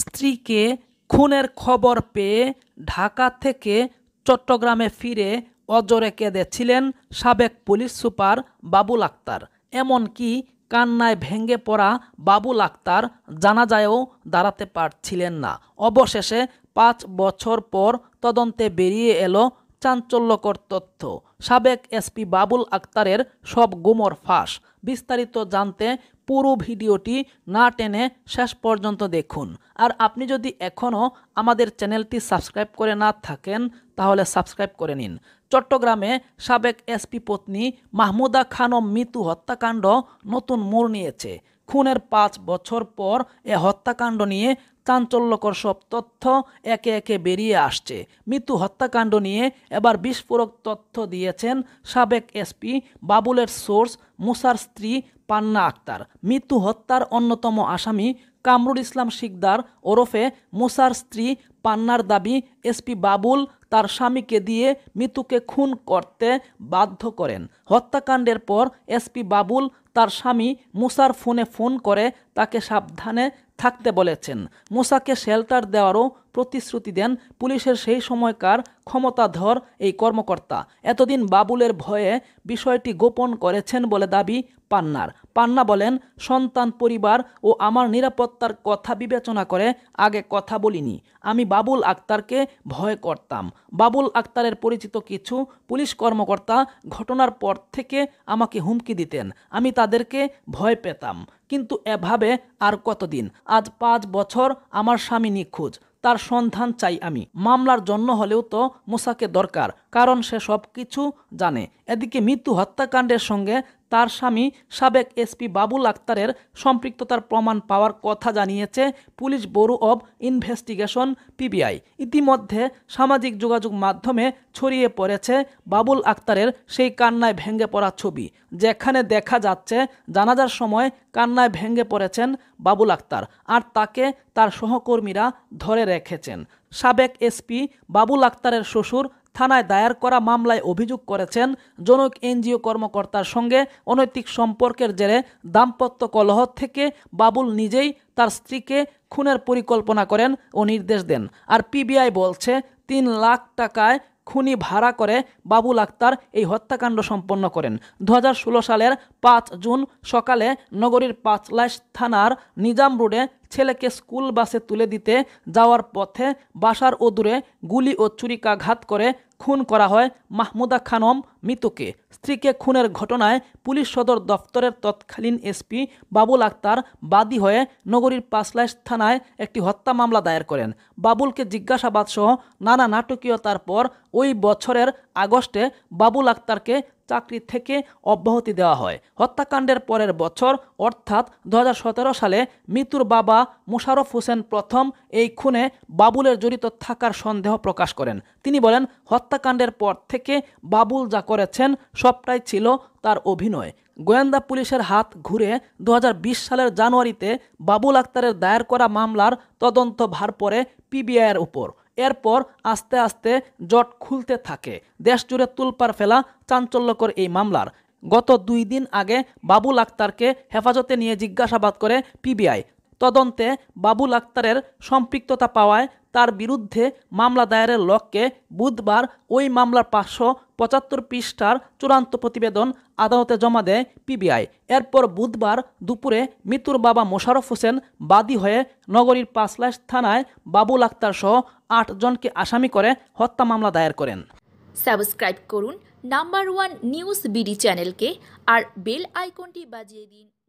স্ত্রীকে খুনের খবর পেয়ে ঢাকা থেকে চট্টগ্রামে ফিরে অজরে কেঁদেছিলেন সাবেক পুলিশ সুপার বাবুল আক্তার এমনকি কান্নায় ভেঙে পড়া বাবুল আক্তার জানাজায়ও দাঁড়াতে পারছিলেন না অবশেষে পাঁচ বছর পর তদন্তে বেরিয়ে এলো চাঞ্চল্যকর তথ্য সাবেক এসপি বাবুল আক্তারের সব গুমর ফাঁস বিস্তারিত জানতে পুরো ভিডিওটি না টেনে শেষ পর্যন্ত দেখুন আর আপনি যদি এখনও আমাদের চ্যানেলটি সাবস্ক্রাইব করে না থাকেন তাহলে সাবস্ক্রাইব করে নিন চট্টগ্রামে সাবেক এসপি পত্নী মাহমুদা খানম মিতু হত্যাকাণ্ড নতুন মোড় নিয়েছে খুনের পাঁচ বছর পর এ হত্যাকাণ্ড নিয়ে চাঞ্চল্যকর সব তথ্য একে একে বেরিয়ে আসছে মৃত্যু হত্যাকাণ্ড নিয়ে এবার বিস্ফোরক তথ্য দিয়েছেন সাবেক এসপি বাবুলের সোর্স মুসার স্ত্রী পান্না আক্তার মৃত্যু হত্যার অন্যতম আসামি কামরুল ইসলাম শিকদার ওরফে মুসার স্ত্রী পান্নার দাবি এসপি বাবুল তার স্বামীকে দিয়ে মিতুকে খুন করতে বাধ্য করেন হত্যাকাণ্ডের পর এসপি বাবুল তার স্বামী মুসার ফোনে ফোন করে তাকে সাবধানে থাকতে বলেছেন মুসাকে শেল্টার দেওয়ারও প্রতিশ্রুতি দেন পুলিশের সেই সময়কার ক্ষমতাধর এই কর্মকর্তা এতদিন বাবুলের ভয়ে বিষয়টি গোপন করেছেন বলে দাবি পান্নার পান্না বলেন সন্তান পরিবার ও আমার নিরাপত্তার কথা বিবেচনা করে আগে কথা বলিনি আমি বাবুল আক্তারকে ভয় করতাম বাবুল আক্তারের পরিচিত কিছু পুলিশ কর্মকর্তা ঘটনার পর থেকে আমাকে হুমকি দিতেন আমি তাদেরকে ভয় পেতাম কিন্তু এভাবে আর কতদিন আজ পাঁচ বছর আমার স্বামী নিখোঁজ তার সন্ধান চাই আমি মামলার জন্য হলেও তো মুসাকে দরকার কারণ সে সব কিছু জানে এদিকে মৃত্যু হত্যাকাণ্ডের সঙ্গে তার স্বামী সাবেক এসপি বাবুল আক্তারের সম্পৃক্ততার প্রমাণ পাওয়ার কথা জানিয়েছে police bureau of investigation PBI ইতিমধ্যে সামাজিক যোগাযোগ মাধ্যমে ছড়িয়ে পড়েছে বাবুল আক্তারের সেই কান্নায় ভেঙে পড়া ছবি যেখানে দেখা যাচ্ছে জানাজার সময় কান্নায় ভেঙে পড়েছেন বাবুল আক্তার আর তাকে তার সহকর্মীরা ধরে রেখেছেন সাবেক এসপি বাবুল আক্তারের শ্বশুর থানায় দায়ের করা মামলায় অভিযোগ করেছেন জনক এনজিও কর্মকর্তার সঙ্গে অনৈতিক সম্পর্কের জেরে দাম্পত্য কলহ থেকে বাবুল নিজেই তার স্ত্রীকে খুনের পরিকল্পনা করেন ও নির্দেশ দেন আর পিবিআই বলছে তিন লাখ টাকায় খুনি ভাড়া করে বাবুল আক্তার এই হত্যাকাণ্ড সম্পন্ন করেন দু সালের পাঁচ জুন সকালে নগরীর পাঁচলাইশ থানার নিজাম রোডে ছেলেকে স্কুল বাসে তুলে দিতে যাওয়ার পথে বাসার অদূরে গুলি ও চুরিকাঘাত করে খুন করা হয় মাহমুদা খানম মৃতকে স্ত্রীকে খুনের ঘটনায় পুলিশ সদর দপ্তরের তৎকালীন এসপি বাবুল আক্তার বাদী হয়ে নগরীর পাঁচলাইশ থানায় একটি হত্যা মামলা দায়ের করেন বাবুলকে জিজ্ঞাসাবাদসহ নানা নাটকীয়তার পর ওই বছরের আগস্টে বাবুল আক্তারকে চাকরি থেকে অব্যাহতি দেওয়া হয় হত্যাকাণ্ডের পরের বছর অর্থাৎ দু সালে মৃত্যুর বাবা মুশারফ হোসেন প্রথম এই খুনে বাবুলের জড়িত থাকার সন্দেহ প্রকাশ করেন তিনি বলেন হত্যাকাণ্ডের পর থেকে বাবুল যা করেছেন সবটাই ছিল তার অভিনয় গোয়েন্দা পুলিশের হাত ঘুরে দু সালের জানুয়ারিতে বাবুল আক্তারের দায়ের করা মামলার তদন্ত ভার পরে পিবিআইয়ের উপর এরপর আস্তে আস্তে জট খুলতে থাকে দেশজুড়ে তুলপার ফেলা চাঞ্চল্যকর এই মামলার গত দুই দিন আগে বাবুল আক্তারকে হেফাজতে নিয়ে জিজ্ঞাসাবাদ করে পিবিআই তদন্তে বাবুল আক্তারের সম্পৃক্ততা পাওয়ায় তার বিরুদ্ধে মামলা দায়েরের লক্ষ্যে বুধবার ওই মামলার পাঁচশো পঁচাত্তর পৃষ্ঠার চূড়ান্ত প্রতিবেদন আদালতে জমা দেয় পিবিআই এরপর বুধবার দুপুরে মৃত্যুর বাবা মোশারফ হোসেন বাদী হয়ে নগরীর পাঁচলাশ থানায় বাবুল আক্তার সহ আটজনকে আসামি করে হত্যা মামলা দায়ের করেন সাবস্ক্রাইব করুন নাম্বার ওয়ান নিউজ বিডি চ্যানেলকে আর বেল আইকনটি বাজিয়ে দিন